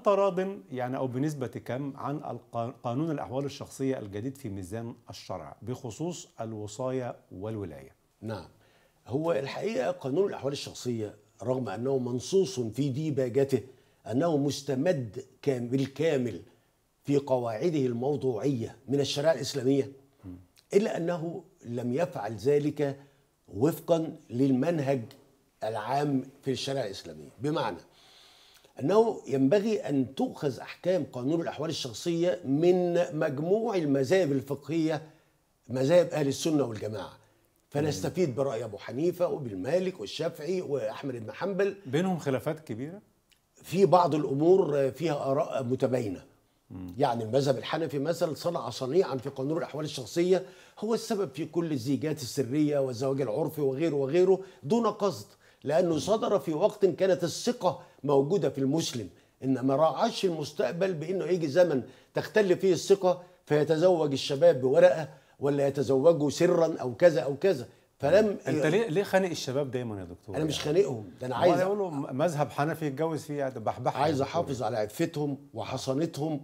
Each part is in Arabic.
أنت راض يعني أو بنسبة كم عن قانون الأحوال الشخصية الجديد في ميزان الشرع بخصوص الوصاية والولاية نعم هو الحقيقة قانون الأحوال الشخصية رغم أنه منصوص في ديباجته أنه مستمد بالكامل في قواعده الموضوعية من الشريعة الإسلامية إلا أنه لم يفعل ذلك وفقا للمنهج العام في الشريعة الإسلامية بمعنى أنه ينبغي أن تؤخذ أحكام قانون الأحوال الشخصية من مجموع المذاهب الفقهية مذاهب أهل السنة والجماعة فنستفيد برأي أبو حنيفة وبالمالك والشافعي وأحمد بن حنبل بينهم خلافات كبيرة؟ في بعض الأمور فيها آراء متباينة يعني المذهب الحنفي مثلا صنع صنيعا في قانون الاحوال الشخصيه هو السبب في كل الزيجات السريه والزواج العرفي وغيره وغيره دون قصد لانه صدر في وقت كانت الثقه موجوده في المسلم ان ما راعاش المستقبل بانه يجي زمن تختل فيه الثقه فيتزوج الشباب بورقه ولا يتزوجوا سرا او كذا او كذا فلم انت ليه ليه خانق الشباب دايما يا دكتور؟ انا مش يعني خانقهم ده انا عايز اقول لهم مذهب حنفي يتجوز فيه بحبح عايز احافظ على عفتهم وحصانتهم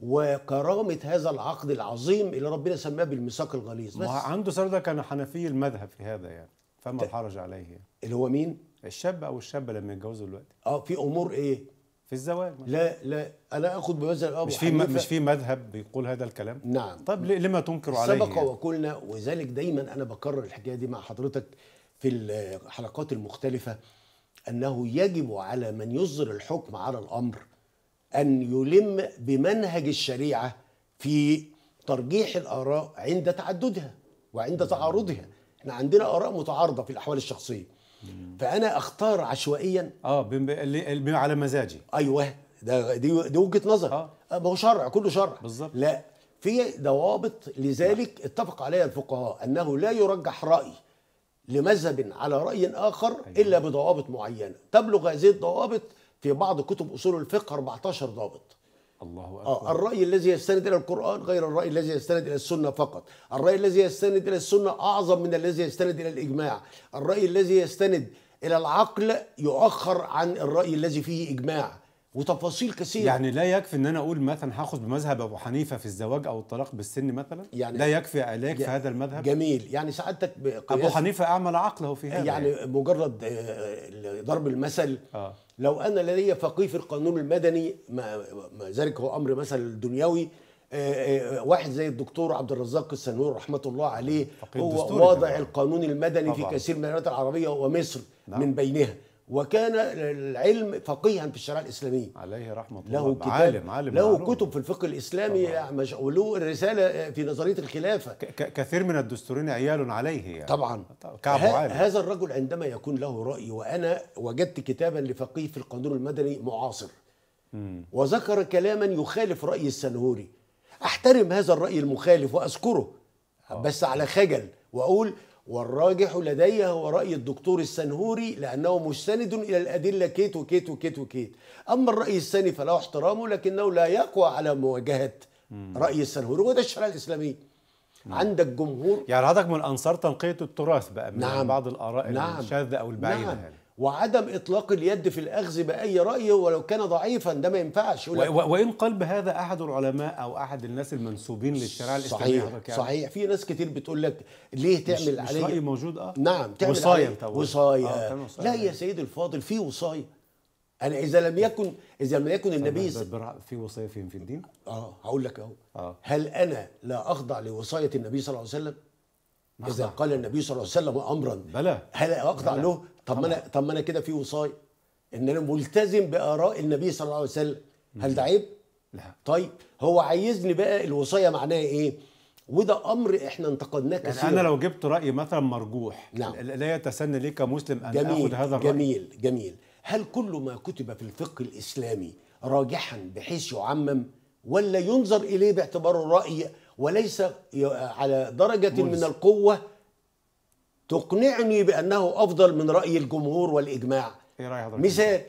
وكرامه هذا العقد العظيم اللي ربنا سماه بالميثاق الغليظ بس عنده سردة كان حنفي المذهب في هذا يعني فما الحرج عليه يعني. اللي هو مين؟ الشاب او الشابه لما يتجوزوا دلوقتي اه في امور ايه في الزواج لا لا انا اخد بمثل ابو مش في مش في مذهب بيقول هذا الكلام نعم طب لما تنكر عليه سبق يعني؟ وقلنا وذلك دايما انا بكرر الحكايه دي مع حضرتك في الحلقات المختلفه انه يجب على من يصدر الحكم على الامر ان يلم بمنهج الشريعه في ترجيح الاراء عند تعددها وعند تعارضها احنا عندنا اراء متعارضه في الاحوال الشخصيه فانا اختار عشوائيا اه على مزاجي ايوه ده دي, دي وجهه نظر آه. اه ما هو شرع كله شرع بالظبط لا في ضوابط لذلك لا. اتفق عليها الفقهاء انه لا يرجح راي لمذهب على راي اخر أيوة. الا بضوابط معينه تبلغ هذه الضوابط في بعض كتب اصول الفقه 14 ضابط الله آه، أكبر. آه الرأي الذي يستند إلى القرآن غير الرأي الذي يستند إلى السنة فقط الرأي الذي يستند إلى السنة أعظم من الذي يستند إلى الإجماع الرأي الذي يستند إلى العقل يؤخر عن الرأي الذي فيه إجماع وتفاصيل كثيره يعني لا يكفي ان انا اقول مثلا هاخد بمذهب ابو حنيفه في الزواج او الطلاق بالسن مثلا يعني لا يكفي عليك في هذا المذهب جميل يعني سعادتك ابو حنيفه اعمل عقله في هذا يعني, يعني. مجرد آه، ضرب المثل آه. لو انا لدي فقيه في القانون المدني ما ذلك هو امر مثل دنيوي آه، آه، واحد زي الدكتور عبد الرزاق السنور رحمه الله عليه هو واضع القانون المدني طبعا. في كثير من الولايات العربيه ومصر نعم. من بينها وكان العلم فقيها في الشريعه الاسلاميه عليه رحمه الله له كتاب عالم عالم له معلوم. كتب في الفقه الاسلامي وله رساله في نظريه الخلافه كثير من الدستورين عيال عليه يعني. طبعا كعب عالم هذا الرجل عندما يكون له راي وانا وجدت كتابا لفقيه في القانون المدني معاصر م. وذكر كلاما يخالف راي السنهوري احترم هذا الراي المخالف واذكره أوه. بس على خجل واقول والراجح لدي هو رأي الدكتور السنهوري لأنه مستند إلى الأدلة كيت وكيت وكيت وكيت أما الرأي الثاني فله احترامه لكنه لا يقوى على مواجهة رأي السنهوري وده الإسلامي مم. عندك جمهور يعني حضرتك من انصار تنقيه التراث بقى من نعم. بعض الاراء نعم. الشاذه او البعيده نعم. يعني. وعدم اطلاق اليد في الاخذ باي راي ولو كان ضعيفا ده ما ينفعش و... وان قال بهذا احد العلماء او احد الناس المنسوبين للشريعه الاسلاميه صحيح يعني. صحيح في ناس كتير بتقول لك ليه تعمل مش عليه مش راي موجود اه نعم تعمل وصايه طبعا وصايه آه لا يا سيدي الفاضل في وصايه انا اذا لم يكن اذا لم يكن النبي في وصايه فين في الدين اه هقول لك اهو آه. هل انا لا اخضع لوصايه النبي صلى الله عليه وسلم اذا قال النبي صلى الله عليه وسلم امرا بلى هل اقطع بلا. له طب ما انا طب ما انا كده في وصايه ان انا ملتزم باراء النبي صلى الله عليه وسلم هل ده عيب لا طيب هو عايزني بقى الوصايه معناها ايه وده امر احنا انتقدناه يعني كثيرا يعني انا لو جبت راي مثلا مرجوح نعم. لا يتسنى لي كمسلم ان جميل اخذ هذا الراي جميل جميل هل كل ما كتب في الفقه الاسلامي راجحا بحيث يعمم ولا ينظر اليه باعتباره راي وليس على درجة من القوة تقنعني بأنه أفضل من رأي الجمهور والإجماع إيه مثال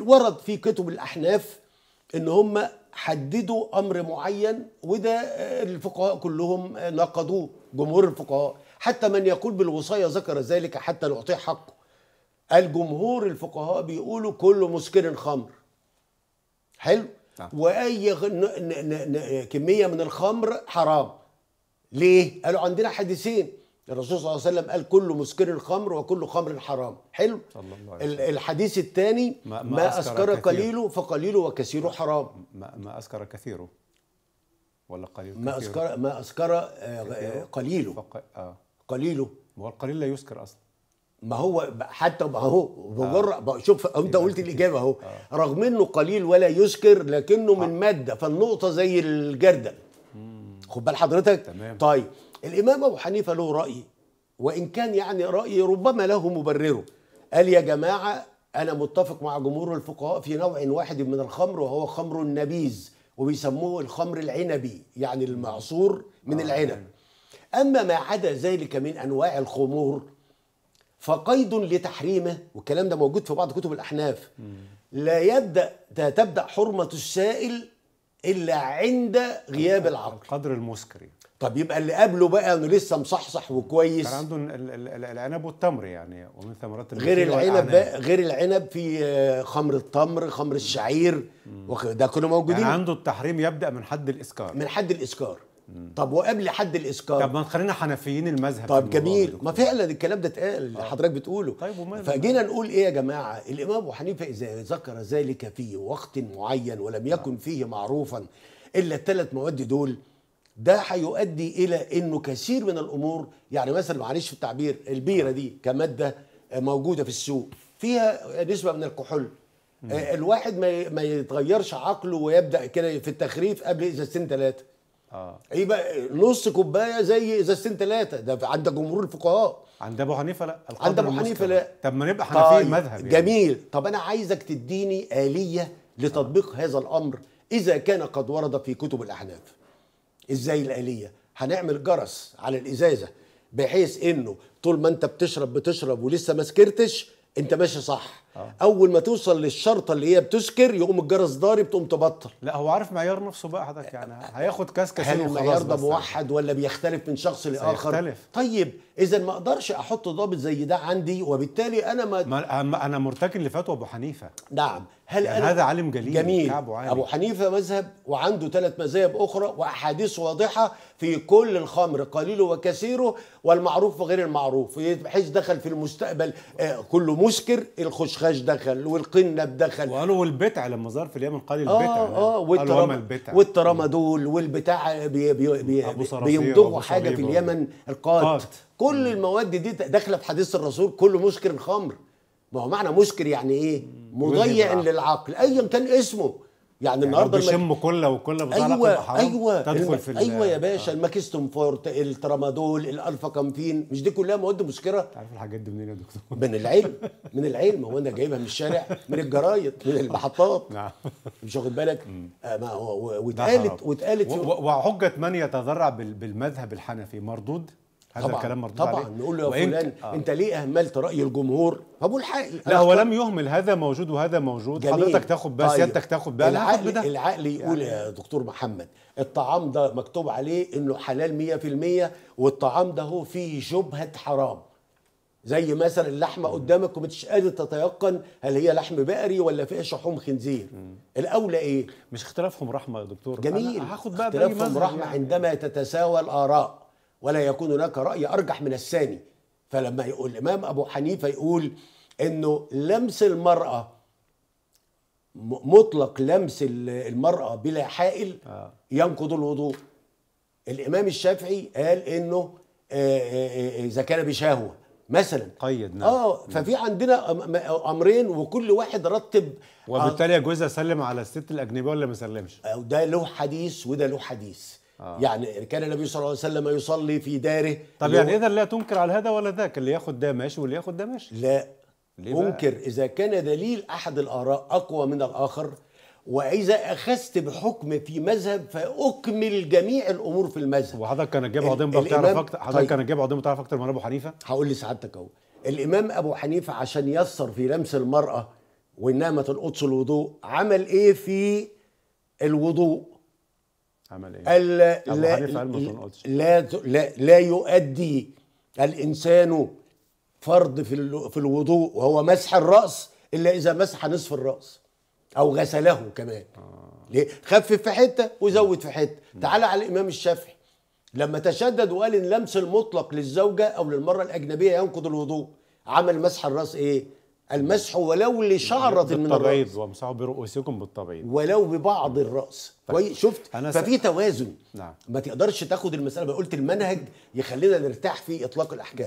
ورد في كتب الأحناف إن هم حددوا أمر معين وده الفقهاء كلهم نقضوا جمهور الفقهاء حتى من يقول بالوصاية ذكر ذلك حتى نعطيه حقه الجمهور الفقهاء بيقولوا كل مسكر خمر حلو نعم. واي ن... ن... ن... كميه من الخمر حرام ليه قالوا عندنا حديثين الرسول صلى الله عليه وسلم قال كل مسكر الخمر وكل خمر حرام حلو صلى الله عليه وسلم. الحديث الثاني ما, ما, ما أسكر, أسكر قليله فقليله وكثيره حرام ما, ما أسكر كثيره ولا قليل ما أسكر ما أسكر آه، قليله فق... آه. قليله والقليل لا يسكر أصلا ما هو حتى ما هو بجر آه. شوف انت قلت الاجابه اهو آه. رغم انه قليل ولا يذكر لكنه آه. من ماده فالنقطه زي الجردل خد بال حضرتك تمام. طيب الامام ابو حنيفه له راي وان كان يعني راي ربما له مبرره قال يا جماعه انا متفق مع جمهور الفقهاء في نوع واحد من الخمر وهو خمر النبيذ وبيسموه الخمر العنبي يعني المعصور من آه. العنب اما ما عدا ذلك من انواع الخمور فقيد لتحريمه والكلام ده موجود في بعض كتب الأحناف لا يبدأ تبدأ حرمة السائل إلا عند غياب العقل القدر المسكري يعني. طب يبقى اللي قبله بقى انه لسه مصحصح وكويس كان عنده العنب والتمر يعني ومن ثمرات غير العنب بقى غير العنب في آه، خمر التمر خمر الشعير ده كانوا موجودين يعني عنده التحريم يبدا من حد الاسكار من حد الاسكار طب وقبل حد الاسكار طب ما خلينا حنفيين المذهب طب جميل ما فعلا الكلام ده اتقال اللي آه. حضرتك بتقوله طيب ومال فجينا نقول ايه يا جماعه الامام ابو حنيفه اذا ذكر ذلك في وقت معين ولم نعم. يكن فيه معروفا الا الثلاث مواد دول ده هيؤدي الى انه كثير من الامور يعني مثلا معلش في التعبير البيره آه. دي كماده موجوده في السوق فيها نسبه من الكحول آه، الواحد ما يتغيرش عقله ويبدا كده في التخريف قبل اذا سن ثلاثه اه ايه بقى نص كوبايه زي ازازتين ثلاثه ده عند جمهور الفقهاء عند ابو حنيفه لا عند ابو حنيفه لا طب ما نبقى حنفيه طيب المذهب يعني. جميل طب انا عايزك تديني اليه لتطبيق آه. هذا الامر اذا كان قد ورد في كتب الاحناف ازاي الاليه هنعمل جرس على الازازه بحيث انه طول ما انت بتشرب بتشرب ولسه ما سكرتش انت ماشي صح آه. اول ما توصل للشرطه اللي هي بتسكر يقوم الجرس ضارب تقوم تبطل لا هو عارف معيار نفسه بقى حضرتك يعني هياخد كاس كاسين هل المعيار ده موحد ولا بيختلف من شخص لاخر سيختلف. طيب اذا ما اقدرش احط ضابط زي ده عندي وبالتالي انا ما, ما انا مرتكن لفتوى ابو حنيفه نعم هل يعني أنا هذا عالم جليل جميل أبو, عالم. ابو حنيفه مذهب وعنده ثلاث مذاهب اخرى واحاديث واضحه في كل الخمر قليله وكثيره والمعروف وغير المعروف بحيث دخل في المستقبل آه، كله مسكر الخشخان الخشخاش دخل والقنب دخل وقالوا والبتع لما ظهر في اليمن قال آه، البتع اه اه والترام دول والبتاع بي بي بي بيمضغوا حاجه في اليمن القات كل المواد دي داخله في حديث الرسول كله مسكر الخمر ما هو معنى مسكر يعني ايه مضيع للعقل ايا كان اسمه يعني, يعني بيشم كله وكله ايوه ايوه تدخل في ايوه يا باشا آه. الماكستون فورت الترامادول الالفا كامفين مش دي كلها مواد مسكره تعرف الحاجات دي منين يا دكتور من العلم من العلم هو انا جايبها من الشارع من الجرايد من المحطات نعم مش واخد بالك آه، ما هو واتقالت واتقالت وحجه من يتذرع بالمذهب الحنفي مردود هذا طبعًا الكلام مرضي طبعا عليه نقول له يا فلان آه. انت ليه اهملت راي الجمهور فبقول حقي لا هو لم يهمل هذا موجود وهذا موجود جميل. حضرتك تاخد بقى طيب. سيادتك تاخد بقى العقل ده. العقل يقول يعني. يا دكتور محمد الطعام ده مكتوب عليه انه حلال 100% والطعام ده هو فيه شبهه حرام زي مثلا اللحمه قدامك ومش قادر تتيقن هل هي لحم بقري ولا فيها شحوم خنزير الاولى ايه مش اختلافهم رحمه يا دكتور جميل هاخد بقى اختلافهم رحمه يعني. عندما تتساوى الاراء ولا يكون هناك رأي أرجح من الثاني فلما يقول الإمام أبو حنيفة يقول إنه لمس المرأة مطلق لمس المرأة بلا حائل آه. ينقض الوضوء الإمام الشافعي قال إنه آه، آه، إذا كان بشهوة مثلا قيد نعم اه ففي عندنا امرين وكل واحد رتب وبالتالي يجوز اسلم على الست الاجنبيه ولا ما اسلمش ده له حديث وده له حديث آه. يعني كان النبي صلى الله عليه وسلم يصلي في داره طب يعني اذا لا تنكر على هذا ولا ذاك اللي ياخد ده ماشي واللي ياخد ده ماشي لا منكر اذا كان دليل احد الاراء اقوى من الاخر واذا اخذت بحكم في مذهب فاكمل جميع الامور في المذهب وحضرتك كان الجاب عضيم بتعرف اكتر حضرتك طيب. كان جايب عضيم بتعرف اكتر من ابو حنيفه هقول لسعادتك اهو الامام ابو حنيفه عشان يسر في لمس المراه وانها ما تلقطش الوضوء عمل ايه في الوضوء عمل ايه؟ ألا لا, لا, لا, لا يؤدي الانسان فرض في في الوضوء وهو مسح الراس الا اذا مسح نصف الراس او غسله كمان آه. ليه خفف في حته وزود في حته تعال على الامام الشافعي لما تشدد وقال ان لمس المطلق للزوجه او للمراه الاجنبيه ينقض الوضوء عمل مسح الراس ايه المسح ولو لشعرة من الرأس وامسحوا برؤوسكم بالتبعيض ولو ببعض طيب. الرأس طيب. شفت أنا ففي س... توازن نعم. ما تقدرش تاخد المسألة قلت المنهج يخلينا نرتاح في إطلاق الأحكام